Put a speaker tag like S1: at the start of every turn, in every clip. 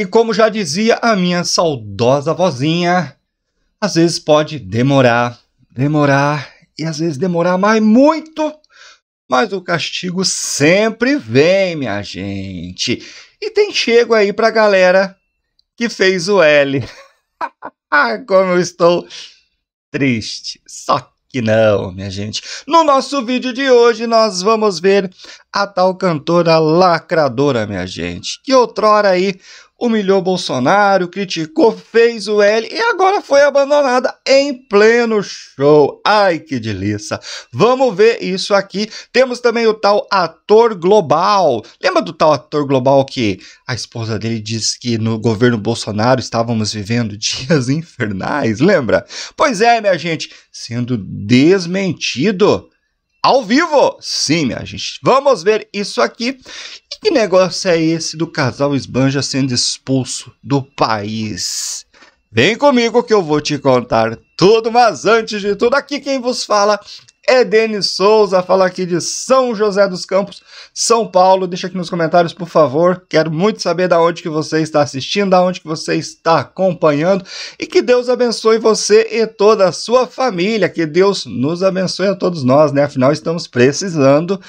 S1: E como já dizia a minha saudosa vozinha, às vezes pode demorar, demorar e às vezes demorar mais muito, mas o castigo sempre vem, minha gente. E tem chego aí pra galera que fez o L. como eu estou triste. Só que não, minha gente. No nosso vídeo de hoje, nós vamos ver a tal cantora lacradora, minha gente, que outrora aí humilhou Bolsonaro, criticou, fez o L e agora foi abandonada em pleno show. Ai que delícia! Vamos ver isso aqui. Temos também o tal ator global. Lembra do tal ator global que a esposa dele disse que no governo Bolsonaro estávamos vivendo dias infernais? Lembra? Pois é, minha gente, sendo desmentido ao vivo. Sim, minha gente, vamos ver isso aqui. E que negócio é esse do casal esbanja sendo expulso do país? Vem comigo que eu vou te contar tudo, mas antes de tudo, aqui quem vos fala é Souza, fala aqui de São José dos Campos, São Paulo. Deixa aqui nos comentários, por favor. Quero muito saber da onde que você está assistindo, da onde que você está acompanhando e que Deus abençoe você e toda a sua família. Que Deus nos abençoe a todos nós, né? Afinal, estamos precisando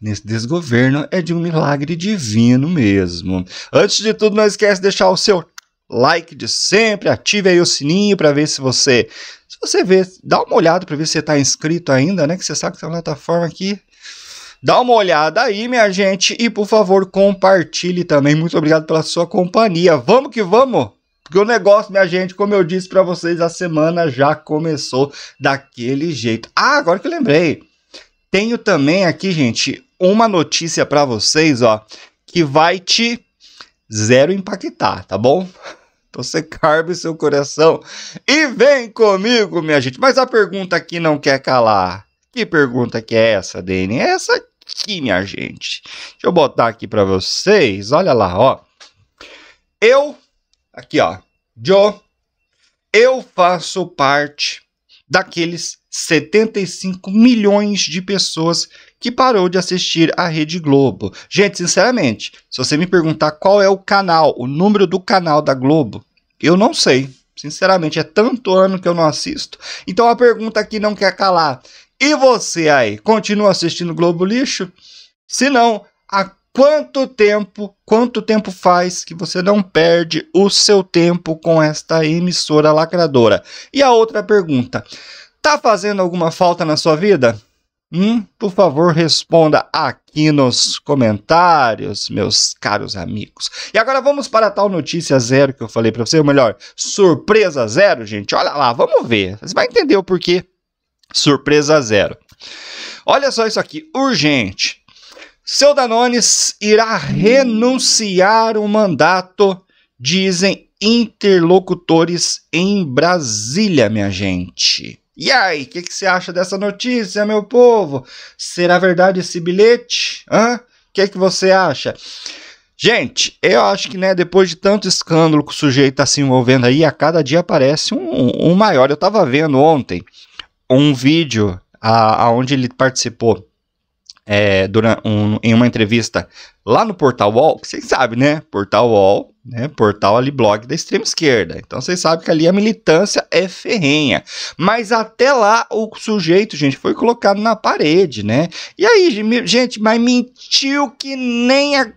S1: nesse desgoverno é de um milagre divino mesmo. Antes de tudo, não esquece de deixar o seu like de sempre, ative aí o sininho para ver se você, se você vê, dá uma olhada para ver se você está inscrito ainda, né? Que você sabe que tem uma plataforma aqui Dá uma olhada aí, minha gente, e por favor, compartilhe também. Muito obrigado pela sua companhia. Vamos que vamos! Porque o negócio, minha gente, como eu disse para vocês, a semana já começou daquele jeito. Ah, agora que eu lembrei. Tenho também aqui, gente, uma notícia para vocês, ó, que vai te zero impactar, tá bom? Então você carbe seu coração e vem comigo, minha gente. Mas a pergunta aqui não quer calar. Que pergunta que é essa, Dani? É essa aqui, minha gente. Deixa eu botar aqui para vocês. Olha lá, ó. Eu, aqui, ó. Joe, eu faço parte daqueles 75 milhões de pessoas que parou de assistir a Rede Globo. Gente, sinceramente, se você me perguntar qual é o canal, o número do canal da Globo, eu não sei. Sinceramente, é tanto ano que eu não assisto. Então a pergunta aqui não quer calar. E você aí, continua assistindo Globo Lixo? Se não, há quanto tempo, quanto tempo faz que você não perde o seu tempo com esta emissora lacradora? E a outra pergunta, tá fazendo alguma falta na sua vida? Hum, por favor, responda aqui nos comentários, meus caros amigos. E agora vamos para a tal notícia zero que eu falei para você, ou melhor, surpresa zero, gente. Olha lá, vamos ver. Você vai entender o porquê. Surpresa zero. Olha só isso aqui, urgente. Seu Danones irá renunciar o mandato, dizem interlocutores em Brasília, minha gente. E aí, o que, que, você acha dessa notícia, meu povo? Será verdade esse bilhete? O que, que você acha? Gente, eu acho que, né, depois de tanto escândalo que o sujeito está se envolvendo aí, a cada dia aparece um, um maior. Eu estava vendo ontem um vídeo aonde ele participou é, durante um, em uma entrevista lá no Portal Wall, que vocês sabem, né? Portal Wall, né? Portal ali blog da extrema esquerda. Então vocês sabem que ali a militância é ferrenha. Mas até lá o sujeito, gente, foi colocado na parede, né? E aí, gente, mas mentiu que nem a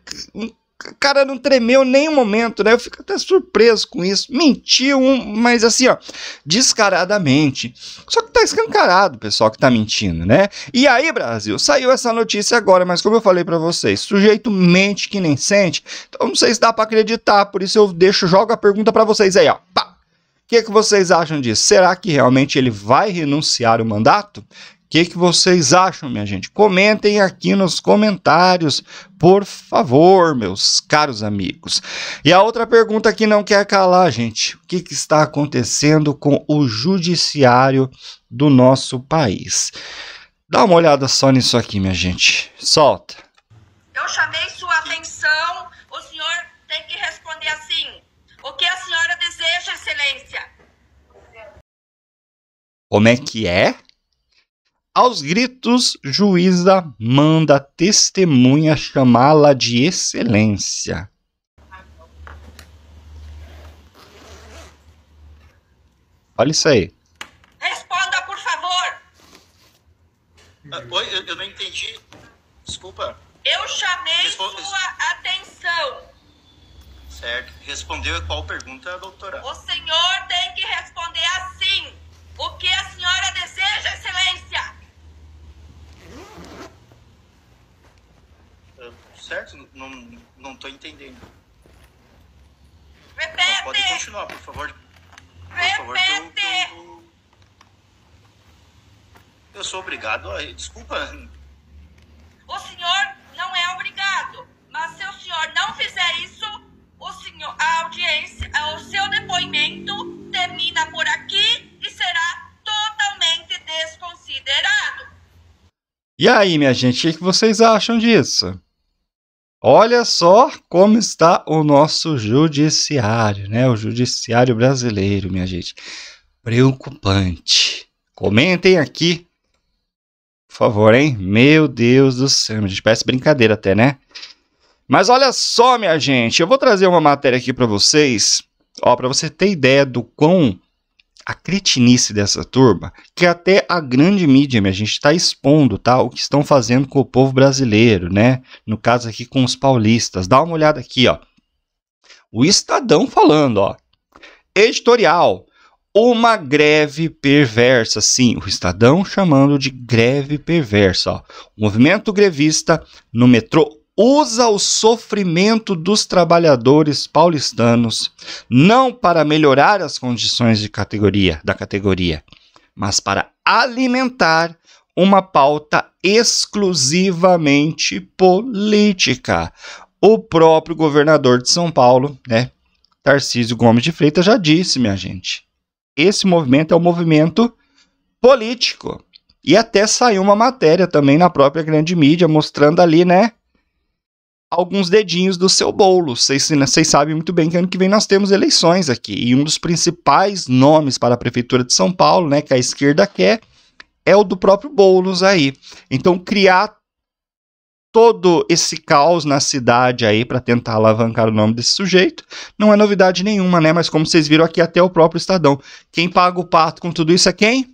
S1: cara não tremeu nem um momento, né? Eu fico até surpreso com isso. Mentiu, um, mas assim, ó, descaradamente. Só que tá escancarado pessoal que tá mentindo, né? E aí, Brasil, saiu essa notícia agora, mas como eu falei para vocês, sujeito mente que nem sente. Então não sei se dá para acreditar, por isso eu deixo, jogo a pergunta para vocês aí, ó. O que, que vocês acham disso? Será que realmente ele vai renunciar o mandato? O que, que vocês acham, minha gente? Comentem aqui nos comentários, por favor, meus caros amigos. E a outra pergunta que não quer calar, gente: o que, que está acontecendo com o judiciário do nosso país? Dá uma olhada só nisso aqui, minha gente. Solta.
S2: Eu chamei sua atenção. O senhor tem que
S1: responder assim: o que a senhora deseja, Excelência? Como é que é? Aos gritos, juíza manda testemunha chamá-la de excelência. Olha isso aí. Responda, por favor.
S2: Ah, oi, eu, eu, não
S1: entendi. Desculpa. Eu chamei sua atenção. Certo. Respondeu qual pergunta, doutora? O senhor tem que responder certo? Não, não tô entendendo. Repete! Não, pode continuar, por favor. Repete. Por favor, eu, eu, eu sou obrigado a. Desculpa. O senhor não é obrigado, mas se o senhor não fizer isso, o senhor, a audiência, o seu depoimento termina por aqui e será totalmente desconsiderado. E aí, minha gente, o que vocês acham disso? Olha só como está o nosso judiciário, né? O judiciário brasileiro, minha gente. Preocupante. Comentem aqui, por favor, hein? Meu Deus do céu, a gente parece brincadeira até, né? Mas olha só, minha gente, eu vou trazer uma matéria aqui para vocês, ó, para você ter ideia do quão a cretinice dessa turma que é até a grande mídia, a gente está expondo tá, o que estão fazendo com o povo brasileiro, né? No caso aqui com os paulistas. Dá uma olhada aqui, ó. O Estadão falando, ó. Editorial. Uma greve perversa, sim, o Estadão chamando de greve perversa. Ó. O movimento grevista no metrô usa o sofrimento dos trabalhadores paulistanos não para melhorar as condições de categoria da categoria, mas para alimentar uma pauta exclusivamente política. O próprio governador de São Paulo, né, Tarcísio Gomes de Freitas já disse, minha gente. Esse movimento é um movimento político. E até saiu uma matéria também na própria grande mídia mostrando ali, né, alguns dedinhos do seu bolo. Vocês, sabem muito bem que ano que vem nós temos eleições aqui. E um dos principais nomes para a Prefeitura de São Paulo, né, que a esquerda quer, é o do próprio Boulos aí. Então, criar todo esse caos na cidade aí para tentar alavancar o nome desse sujeito não é novidade nenhuma, né? Mas como vocês viram aqui, até o próprio Estadão. Quem paga o pato com tudo isso é quem?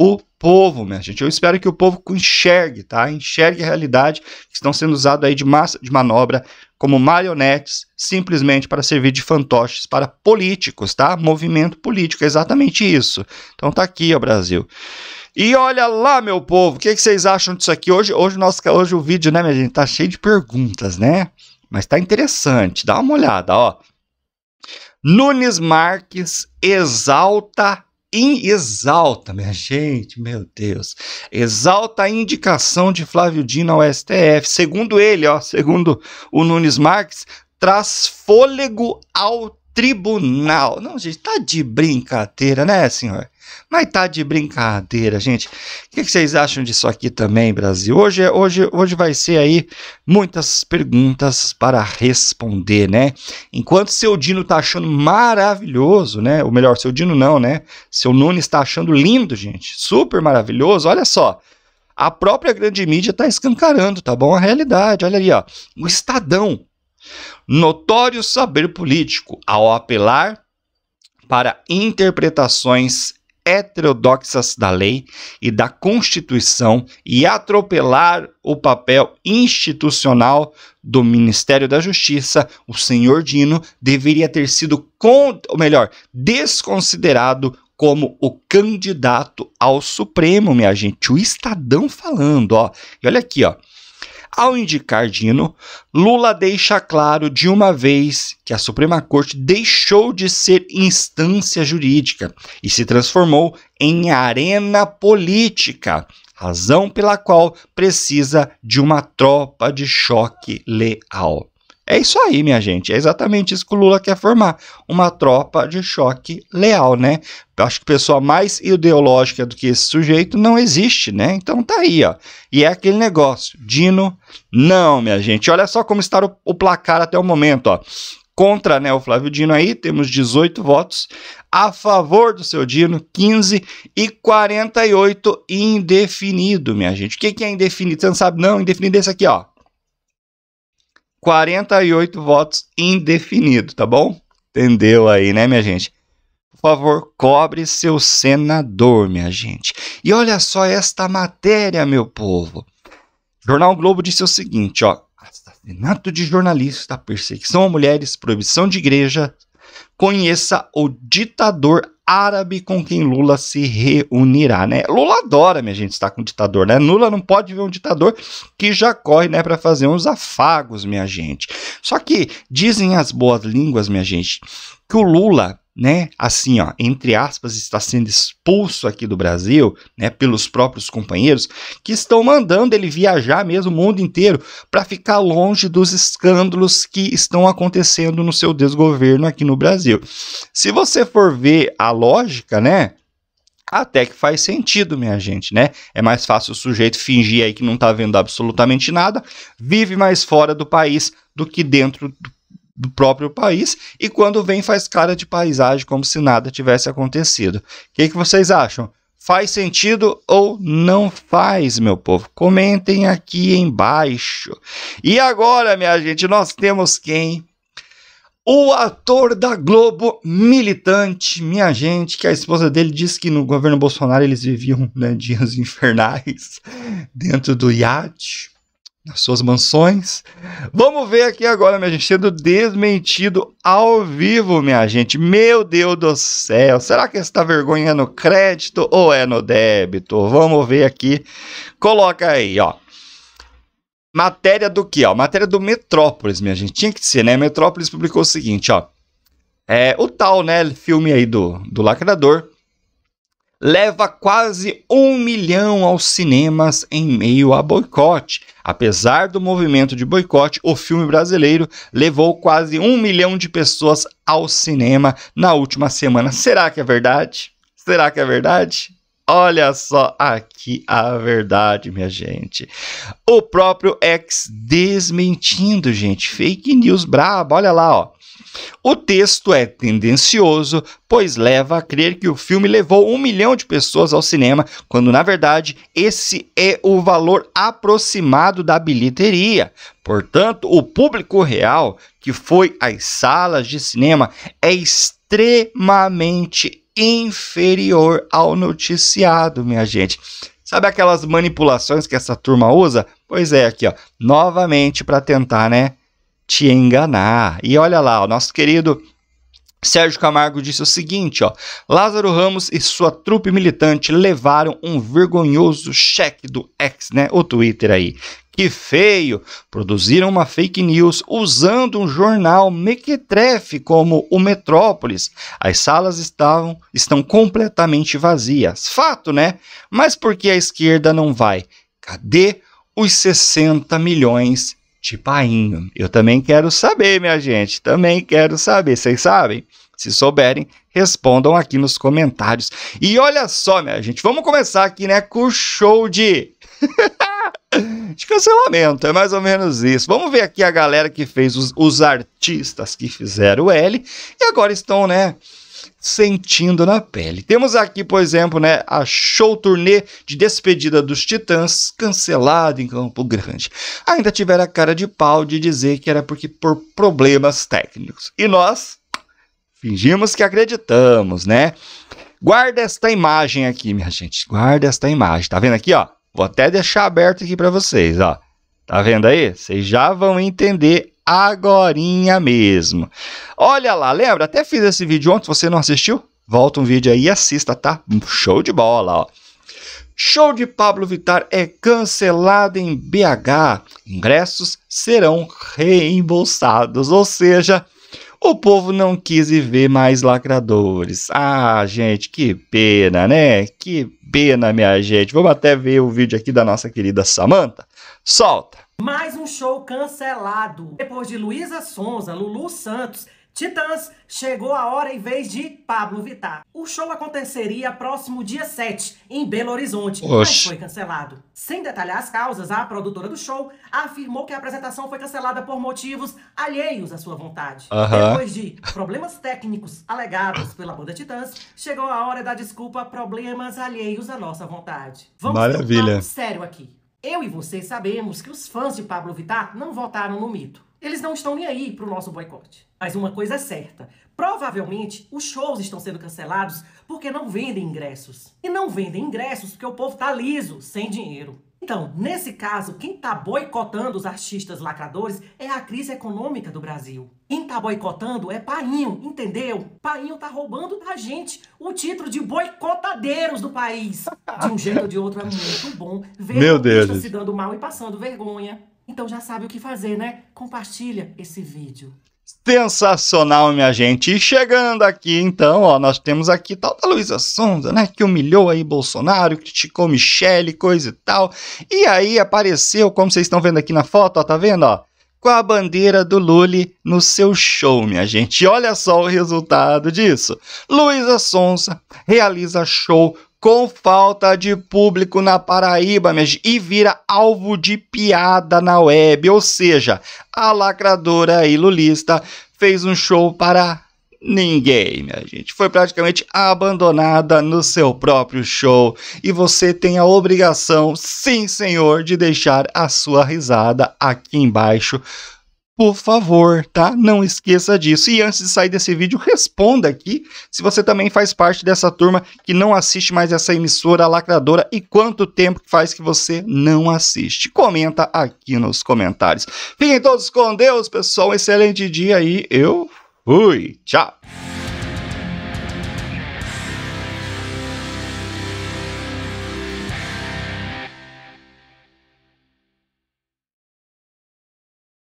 S1: O povo, minha gente. Eu espero que o povo enxergue, tá? Enxergue a realidade que estão sendo usados aí de massa de manobra como marionetes, simplesmente para servir de fantoches para políticos, tá? Movimento político, é exatamente isso. Então tá aqui, ó, Brasil. E olha lá, meu povo, o que, que, vocês acham disso aqui? Hoje, hoje, nosso, hoje o vídeo, né, minha gente, tá cheio de perguntas, né? Mas tá interessante, dá uma olhada, ó. Nunes Marques exalta em exalta, minha gente, meu Deus, exalta a indicação de Flávio Dino ao STF. Segundo ele, ó, segundo o Nunes Marques, traz fôlego ao tribunal. Não, gente, tá de brincadeira, né, senhor? Mas tá de brincadeira, gente. O que, que vocês acham disso aqui também, Brasil? Hoje, é, hoje, hoje vai ser aí muitas perguntas para responder, né? Enquanto seu Dino tá achando maravilhoso, né? Ou melhor, seu Dino não, né? Seu Nunes tá achando lindo, gente. Super maravilhoso. Olha só. A própria grande mídia está escancarando, tá bom? A realidade, olha ali, ó. O Estadão. Notório saber político ao apelar para interpretações heterodoxas da lei e da Constituição e atropelar o papel institucional do Ministério da Justiça, o senhor Dino deveria ter sido, con ou melhor, desconsiderado como o candidato ao Supremo, minha gente. O Estadão falando, ó. E olha aqui, ó. Ao indicar Dino, Lula deixa claro de uma vez que a Suprema Corte deixou de ser instância jurídica e se transformou em arena política, razão pela qual precisa de uma tropa de choque leal. É isso aí, minha gente. É exatamente isso que o Lula quer formar. Uma tropa de choque leal, né? acho que pessoa mais ideológica do que esse sujeito não existe, né? Então tá aí, ó. E é aquele negócio. Dino, não, minha gente. Olha só como está o, o placar até o momento, ó. Contra né, o Flávio Dino aí, temos 18 votos. A favor do seu Dino, 15 e 48 indefinido, minha gente. O que, que é indefinido? Você não sabe, não? Indefinido é esse aqui, ó. 48 votos indefinido, tá bom? Entendeu aí, né, minha gente? Por favor, cobre seu senador, minha gente. E olha só esta matéria, meu povo. O Jornal Globo disse o seguinte, ó: assassinato de jornalista, perseguição a mulheres, proibição de igreja. Conheça o ditador árabe com quem Lula se reunirá, né? Lula adora, minha gente, estar com um ditador, né? Lula não pode ver um ditador que já corre, né, para fazer uns afagos, minha gente. Só que dizem as boas línguas, minha gente, que o Lula né, assim, ó, entre aspas, está sendo expulso aqui do Brasil, né, pelos próprios companheiros que estão mandando ele viajar mesmo o mundo inteiro para ficar longe dos escândalos que estão acontecendo no seu desgoverno aqui no Brasil. Se você for ver a lógica, né, até que faz sentido, minha gente, né? É mais fácil o sujeito fingir aí que não tá vendo absolutamente nada, vive mais fora do país do que dentro do do próprio país e quando vem faz cara de paisagem como se nada tivesse acontecido. O que, que vocês acham? Faz sentido ou não faz, meu povo? Comentem aqui embaixo. E agora, minha gente, nós temos quem? O ator da Globo militante, minha gente, que a esposa dele disse que no governo Bolsonaro eles viviam né, dias infernais dentro do iate nas suas mansões. Vamos ver aqui agora, minha gente, sendo desmentido ao vivo, minha gente. Meu Deus do céu, será que essa vergonha é no crédito ou é no débito? Vamos ver aqui. Coloca aí, ó. Matéria do que, ó? Matéria do Metrópolis, minha gente. Tinha que ser, né? Metrópolis publicou o seguinte, ó. É, o tal, né, filme aí do, do Lacrador leva quase um milhão aos cinemas em meio a boicote. Apesar do movimento de boicote, o filme brasileiro levou quase um milhão de pessoas ao cinema na última semana. Será que é verdade? Será que é verdade? Olha só aqui a verdade, minha gente. O próprio ex desmentindo, gente. Fake news braba. Olha lá, ó. O texto é tendencioso, pois leva a crer que o filme levou um milhão de pessoas ao cinema, quando na verdade esse é o valor aproximado da bilheteria. Portanto, o público real que foi às salas de cinema é extremamente inferior ao noticiado, minha gente. Sabe aquelas manipulações que essa turma usa? Pois é, aqui, ó, novamente para tentar, né, te enganar. E olha lá, o nosso querido Sérgio Camargo disse o seguinte, ó: Lázaro Ramos e sua trupe militante levaram um vergonhoso cheque do ex, né, o Twitter aí. Que feio! Produziram uma fake news usando um jornal mequetrefe como o Metrópolis. As salas estavam estão completamente vazias. Fato, né? Mas por que a esquerda não vai? Cadê os 60 milhões Tipainho. Eu também quero saber, minha gente. Também quero saber. Vocês sabem? Se souberem, respondam aqui nos comentários. E olha só, minha gente, vamos começar aqui, né, com o show de. de cancelamento, é mais ou menos isso. Vamos ver aqui a galera que fez os, os artistas que fizeram o L e agora estão, né, sentindo na pele. Temos aqui, por exemplo, né, a show turnê de despedida dos Titãs, cancelada em Campo Grande. Ainda tiveram a cara de pau de dizer que era porque por problemas técnicos. E nós fingimos que acreditamos, né? Guarda esta imagem aqui, minha gente. Guarda esta imagem. Tá vendo aqui, ó? Vou até deixar aberto aqui para vocês, ó. Tá vendo aí? Vocês já vão entender agorinha mesmo. Olha lá, lembra? Até fiz esse vídeo ontem, você não assistiu? Volta um vídeo aí e assista, tá? Show de bola, ó. Show de Pablo Vitar é cancelado em BH. Ingressos serão reembolsados, ou seja, o povo não quis ver mais lacradores. Ah, gente, que pena, né? Que pena, minha gente. Vamos até ver o vídeo aqui da nossa querida Samanta. Solta.
S2: Mais um show cancelado. Depois de Luísa Sonza, Lulu Santos, Titãs, chegou a hora em vez de Pablo Vittar. O show aconteceria próximo dia 7, em Belo Horizonte, Oxe. mas foi cancelado. Sem detalhar as causas, a produtora do show afirmou que a apresentação foi cancelada por motivos alheios à sua vontade. Depois de problemas técnicos alegados pela banda Titãs, chegou a hora da desculpa problemas alheios à nossa vontade. Vamos Maravilha. sério aqui. Eu e vocês sabemos que os fãs de Pablo Vittar não votaram no mito. Eles não estão nem aí para o nosso boicote. Mas uma coisa é certa: provavelmente os shows estão sendo cancelados porque não vendem ingressos. E não vendem ingressos porque o povo tá liso, sem dinheiro. Então, nesse caso, quem está boicotando os artistas lacradores é a crise econômica do Brasil. Quem está boicotando é Painho, entendeu? Painho tá roubando da gente o título de boicotadeiros do país. De um jeito ou de outro é muito bom ver Meu Deus. se dando mal e passando vergonha. Então já sabe o que fazer, né? Compartilha esse vídeo.
S1: Sensacional, minha gente. E chegando aqui, então, ó, nós temos aqui tal da Luísa Sonza, né, que humilhou aí Bolsonaro, criticou Michele, coisa e tal. E aí apareceu, como vocês estão vendo aqui na foto, ó, tá vendo, ó? Com a bandeira do Lully no seu show, minha gente. E olha só o resultado disso. Luísa Sonza realiza show com falta de público na Paraíba minha, e vira alvo de piada na web. Ou seja, a lacradora e lulista fez um show para ninguém, minha gente. Foi praticamente abandonada no seu próprio show e você tem a obrigação, sim senhor, de deixar a sua risada aqui embaixo por favor, tá? Não esqueça disso. E antes de sair desse vídeo, responda aqui se você também faz parte dessa turma que não assiste mais essa emissora lacradora e quanto tempo faz que você não assiste. Comenta aqui nos comentários. Fiquem todos com Deus, pessoal. Um excelente dia aí eu fui. Tchau.